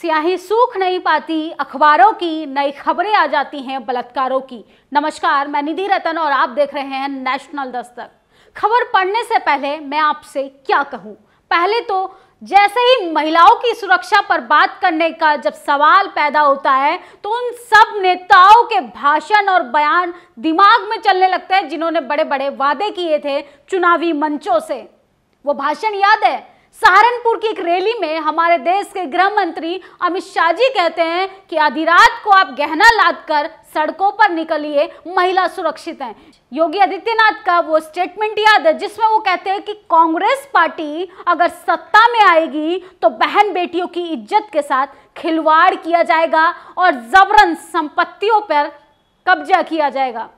स्याही सूख नहीं पाती अखबारों की नई खबरें आ जाती हैं बलात्कारों की नमस्कार मैं निधि रतन और आप देख रहे हैं नेशनल दस्तक खबर पढ़ने से पहले मैं आपसे क्या कहूँ पहले तो जैसे ही महिलाओं की सुरक्षा पर बात करने का जब सवाल पैदा होता है तो उन सब नेताओं के भाषण और बयान दिमाग में चलने लगते हैं जिन्होंने बड़े बड़े वादे किए थे चुनावी मंचों से वो भाषण याद है सहारनपुर की एक रैली में हमारे देश के गृह मंत्री अमित शाह जी कहते हैं कि आधी रात को आप गहना लाद कर सड़कों पर निकली है महिला सुरक्षित हैं योगी आदित्यनाथ का वो स्टेटमेंट याद है जिसमें वो कहते हैं कि कांग्रेस पार्टी अगर सत्ता में आएगी तो बहन बेटियों की इज्जत के साथ खिलवाड़ किया जाएगा और जबरन संपत्तियों पर कब्जा किया जाएगा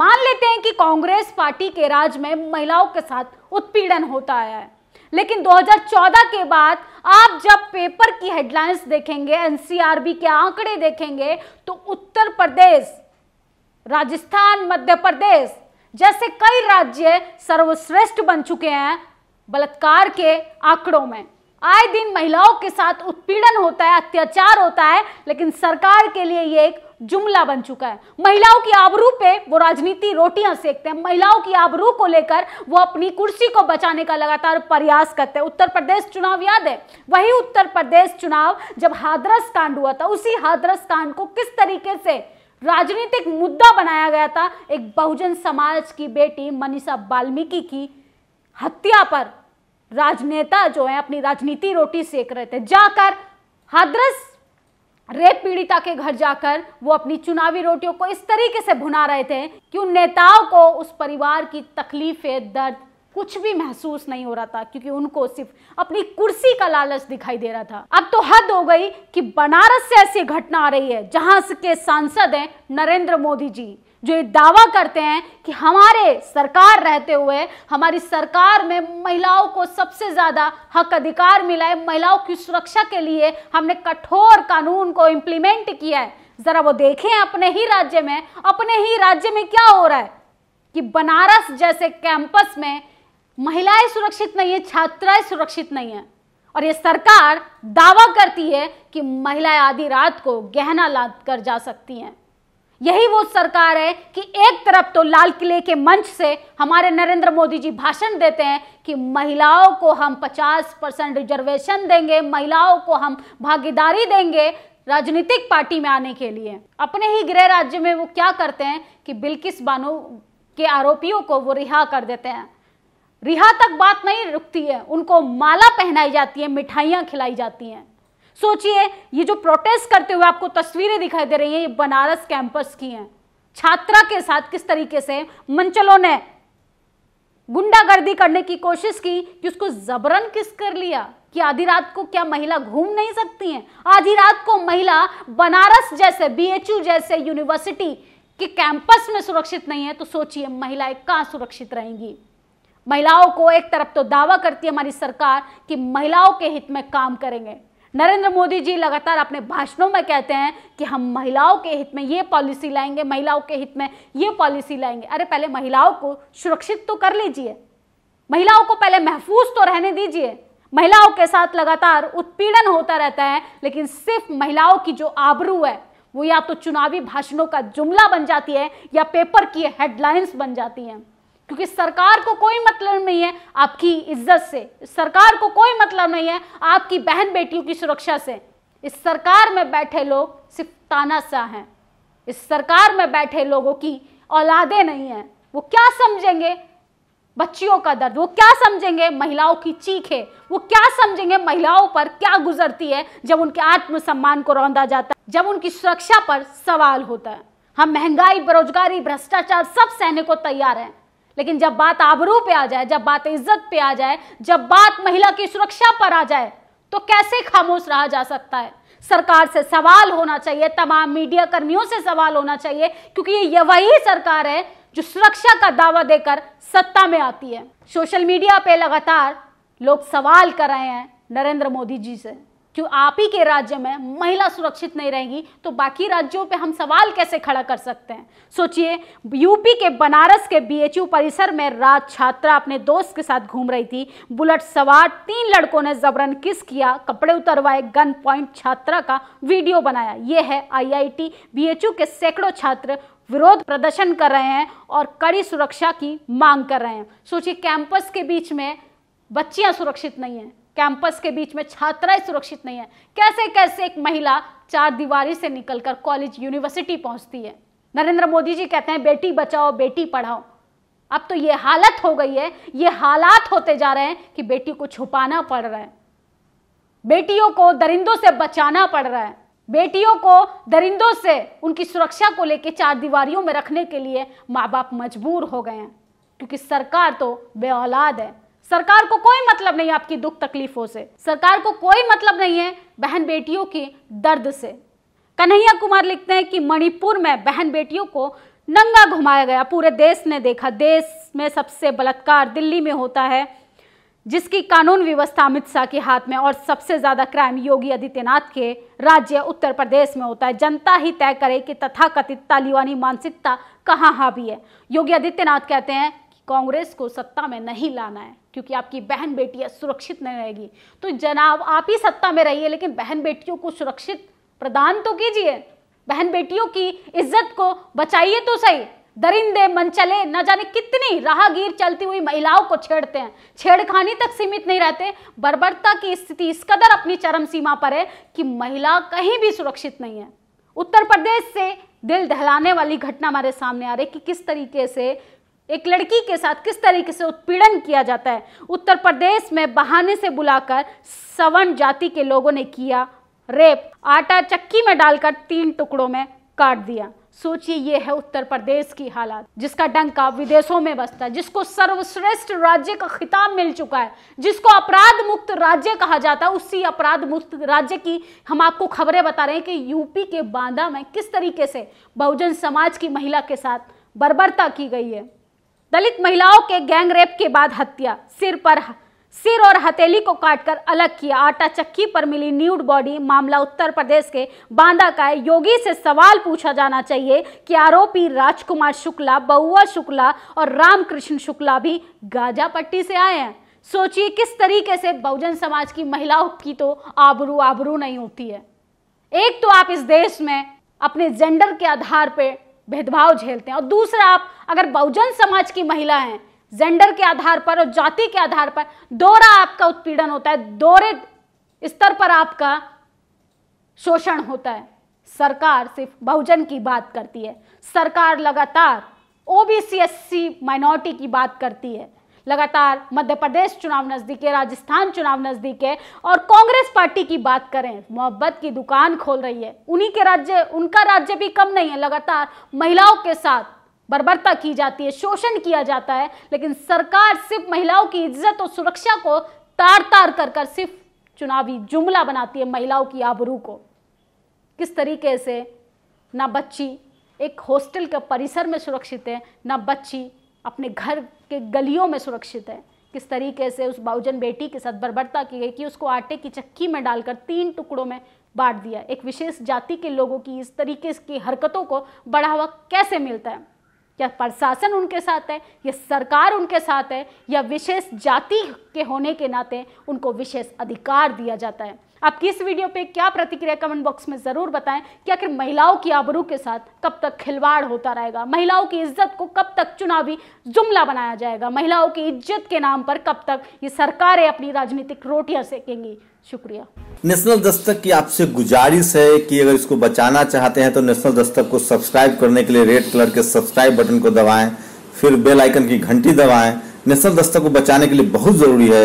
मान लेते हैं कि कांग्रेस पार्टी के राज में महिलाओं के साथ उत्पीड़न होता आया है लेकिन 2014 के बाद आप जब पेपर की हेडलाइंस देखेंगे एनसीआरबी के आंकड़े देखेंगे तो उत्तर प्रदेश राजस्थान मध्य प्रदेश जैसे कई राज्य सर्वश्रेष्ठ बन चुके हैं बलात्कार के आंकड़ों में आए दिन महिलाओं के साथ उत्पीड़न होता है अत्याचार होता है लेकिन सरकार के लिए ये एक जुमला बन चुका है महिलाओं की आबरू पे वो राजनीति रोटियां सेकते हैं महिलाओं की आबरू को लेकर वो अपनी कुर्सी को बचाने का लगातार प्रयास करते हैं उत्तर प्रदेश चुनाव याद है वही उत्तर प्रदेश चुनाव जब हादरस कांड हुआ था उसी हादरस कांड को किस तरीके से राजनीतिक मुद्दा बनाया गया था एक बहुजन समाज की बेटी मनीषा वाल्मीकि की हत्या पर राजनेता जो है अपनी राजनीति रोटी सेक रहे थे जाकर हादरस रेप पीड़िता के घर जाकर वो अपनी चुनावी रोटियों को इस तरीके से भुना रहे थे कि उन नेताओं को उस परिवार की तकलीफें दर्द कुछ भी महसूस नहीं हो रहा था क्योंकि उनको सिर्फ अपनी कुर्सी का लालच दिखाई दे रहा था अब तो हद हो गई कि बनारस से ऐसी घटना आ रही है जहां के सांसद हैं नरेंद्र मोदी जी जो ये दावा करते हैं कि हमारे सरकार रहते हुए हमारी सरकार में महिलाओं को सबसे ज़्यादा हक अधिकार मिला है महिलाओं की सुरक्षा के लिए हमने कठोर कानून को इम्प्लीमेंट किया है ज़रा वो देखें अपने ही राज्य में अपने ही राज्य में क्या हो रहा है कि बनारस जैसे कैंपस में महिलाएं सुरक्षित नहीं है छात्राएं सुरक्षित नहीं है और ये सरकार दावा करती है कि महिलाएं आधी रात को गहना लाद कर जा सकती हैं यही वो सरकार है कि एक तरफ तो लाल किले के मंच से हमारे नरेंद्र मोदी जी भाषण देते हैं कि महिलाओं को हम 50 परसेंट रिजर्वेशन देंगे महिलाओं को हम भागीदारी देंगे राजनीतिक पार्टी में आने के लिए अपने ही गृह राज्य में वो क्या करते हैं कि बिल्किस बानो के आरोपियों को वो रिहा कर देते हैं रिहा तक बात नहीं रुकती है उनको माला पहनाई जाती है मिठाइयाँ खिलाई जाती हैं सोचिए ये जो प्रोटेस्ट करते हुए आपको तस्वीरें दिखाई दे रही हैं ये बनारस कैंपस की हैं छात्रा के साथ किस तरीके से मंचलों ने गुंडागर्दी करने की कोशिश की कि उसको जबरन किस कर लिया कि आधी रात को क्या महिला घूम नहीं सकती हैं आधी रात को महिला बनारस जैसे बी जैसे यूनिवर्सिटी के कैंपस में सुरक्षित नहीं है तो सोचिए महिलाएं कहाँ सुरक्षित रहेंगी महिलाओं को एक तरफ तो दावा करती है हमारी सरकार कि महिलाओं के हित में काम करेंगे नरेंद्र मोदी जी लगातार अपने भाषणों में कहते हैं कि हम महिलाओं के हित में ये पॉलिसी लाएंगे महिलाओं के हित में ये पॉलिसी लाएंगे अरे पहले महिलाओं को सुरक्षित तो कर लीजिए महिलाओं को पहले महफूज तो रहने दीजिए महिलाओं के साथ लगातार उत्पीड़न होता रहता है लेकिन सिर्फ महिलाओं की जो आबरू है वो या तो चुनावी भाषणों का जुमला बन जाती है या पेपर की हेडलाइंस बन जाती हैं क्योंकि सरकार को कोई मतलब नहीं है आपकी इज्जत से सरकार को कोई मतलब नहीं है आपकी बहन बेटियों की सुरक्षा से इस सरकार में बैठे लोग सिर्फ तानाशाह हैं इस सरकार में बैठे लोगों की औलादे नहीं हैं वो क्या समझेंगे बच्चियों का दर्द वो क्या समझेंगे महिलाओं की चीख है वो क्या समझेंगे महिलाओं पर क्या गुजरती है जब उनके आत्मसम्मान को रौंदा जाता है जब उनकी सुरक्षा पर सवाल होता है हम महंगाई बेरोजगारी भ्रष्टाचार सब सहने को तैयार हैं लेकिन जब बात आबरू पे आ जाए जब बात इज्जत पे आ जाए जब बात महिला की सुरक्षा पर आ जाए तो कैसे खामोश रहा जा सकता है सरकार से सवाल होना चाहिए तमाम मीडिया कर्मियों से सवाल होना चाहिए क्योंकि ये वही सरकार है जो सुरक्षा का दावा देकर सत्ता में आती है सोशल मीडिया पे लगातार लोग सवाल कर रहे हैं नरेंद्र मोदी जी से क्यों आप ही के राज्य में महिला सुरक्षित नहीं रहेगी तो बाकी राज्यों पे हम सवाल कैसे खड़ा कर सकते हैं सोचिए यूपी के बनारस के बीएचयू परिसर में रात छात्रा अपने दोस्त के साथ घूम रही थी बुलेट सवार तीन लड़कों ने जबरन किस किया कपड़े उतरवाए गन पॉइंट छात्रा का वीडियो बनाया ये है आईआईटी बीएचयू के सैकड़ों छात्र विरोध प्रदर्शन कर रहे हैं और कड़ी सुरक्षा की मांग कर रहे हैं सोचिए कैंपस के बीच में बच्चियां सुरक्षित नहीं हैं कैंपस के बीच में छात्राएं सुरक्षित नहीं है कैसे कैसे एक महिला चार दीवारी से निकलकर कॉलेज यूनिवर्सिटी पहुंचती है नरेंद्र मोदी जी कहते हैं बेटी बचाओ बेटी पढ़ाओ अब तो ये हालत हो गई है ये हालात होते जा रहे हैं कि बेटी को छुपाना पड़ रहा है बेटियों को दरिंदों से बचाना पड़ रहा है बेटियों को दरिंदों से उनकी सुरक्षा को लेकर चार दीवारियों में रखने के लिए माँ बाप मजबूर हो गए हैं क्योंकि सरकार तो बे है सरकार को कोई मतलब नहीं आपकी दुख तकलीफों से सरकार को कोई मतलब नहीं है बहन बेटियों के दर्द से कन्हैया कुमार लिखते हैं कि मणिपुर में बहन बेटियों को नंगा घुमाया गया पूरे देश ने देखा देश में सबसे बलात्कार दिल्ली में होता है जिसकी कानून व्यवस्था अमित शाह के हाथ में और सबसे ज़्यादा क्राइम योगी आदित्यनाथ के राज्य उत्तर प्रदेश में होता है जनता ही तय करे कि तथाकथित तालिबानी मानसिकता कहाँ हावी है योगी आदित्यनाथ कहते हैं कांग्रेस को सत्ता में नहीं लाना है क्योंकि आपकी बहन बेटियां सुरक्षित नहीं रहेगी तो जनाब आप ही सत्ता में रहिए लेकिन बहन बेटियों को सुरक्षित प्रदान तो कीजिए बहन बेटियों की इज्जत को बचाइए तो सही दरिंदे मनचले न जाने कितनी राहगीर चलती हुई महिलाओं को छेड़ते हैं छेड़खानी तक सीमित नहीं रहते बर्बरता की स्थिति इस कदर अपनी चरम सीमा पर है कि महिला कहीं भी सुरक्षित नहीं है उत्तर प्रदेश से दिल दहलाने वाली घटना हमारे सामने आ रही कि किस तरीके से एक लड़की के साथ किस तरीके से उत्पीड़न किया जाता है उत्तर प्रदेश में बहाने से बुलाकर सवर्ण जाति के लोगों ने किया रेप आटा चक्की में डालकर तीन टुकड़ों में काट दिया सोचिए ये है उत्तर प्रदेश की हालात जिसका डंका विदेशों में बसता है जिसको सर्वश्रेष्ठ राज्य का खिताब मिल चुका है जिसको अपराध मुक्त राज्य कहा जाता है उसी अपराध मुक्त राज्य की हम आपको खबरें बता रहे हैं कि यूपी के बांदा में किस तरीके से बहुजन समाज की महिला के साथ बर्बरता की गई है दलित महिलाओं के गैंग रेप के बाद हत्या सिर पर सिर और हथेली को काटकर अलग किया आटा चक्की पर मिली न्यूड बॉडी मामला उत्तर प्रदेश के बांदा का है योगी से सवाल पूछा जाना चाहिए कि आरोपी राजकुमार शुक्ला बउआ शुक्ला और रामकृष्ण शुक्ला भी गाजा पट्टी से आए हैं सोचिए किस तरीके से बहुजन समाज की महिलाओं की तो आबरू आबरू नहीं होती है एक तो आप इस देश में अपने जेंडर के आधार पर भेदभाव झेलते हैं और दूसरा आप अगर बहुजन समाज की महिला हैं जेंडर के आधार पर और जाति के आधार पर दोहरा आपका उत्पीड़न होता है दोहरे स्तर पर आपका शोषण होता है सरकार सिर्फ बहुजन की बात करती है सरकार लगातार ओबीसी एस माइनॉरिटी की बात करती है लगातार मध्य प्रदेश चुनाव नज़दीक है राजस्थान चुनाव नज़दीक है और कांग्रेस पार्टी की बात करें मोहब्बत की दुकान खोल रही है उन्हीं के राज्य उनका राज्य भी कम नहीं है लगातार महिलाओं के साथ बर्बरता की जाती है शोषण किया जाता है लेकिन सरकार सिर्फ महिलाओं की इज्जत और सुरक्षा को तार तार कर कर सिर्फ चुनावी जुमला बनाती है महिलाओं की आबरू को किस तरीके से ना बच्ची एक हॉस्टल के परिसर में सुरक्षित है ना बच्ची अपने घर के गलियों में सुरक्षित है किस तरीके से उस बाउजन बेटी के साथ बर्बरता की गई कि उसको आटे की चक्की में डालकर तीन टुकड़ों में बांट दिया एक विशेष जाति के लोगों की इस तरीके की हरकतों को बढ़ावा कैसे मिलता है क्या प्रशासन उनके साथ है या सरकार उनके साथ है या विशेष जाति के होने के नाते उनको विशेष अधिकार दिया जाता है आप किस वीडियो पे क्या प्रतिक्रिया कमेंट बॉक्स में ज़रूर बताएं कि आखिर महिलाओं की आबरू के साथ कब तक खिलवाड़ होता रहेगा महिलाओं की इज्जत को कब तक चुनावी जुमला बनाया जाएगा महिलाओं की इज्जत के नाम पर कब तक ये सरकारें अपनी राजनीतिक रोटियां सेकेंगी शुक्रिया नेशनल दस्तक की आपसे गुजारिश है कि अगर इसको बचाना चाहते हैं तो नेशनल दस्तक को सब्सक्राइब करने के लिए रेड कलर के सब्सक्राइब बटन को दबाएं फिर बेल आइकन की घंटी दबाएं नेशनल दस्तक को बचाने के लिए बहुत ज़रूरी है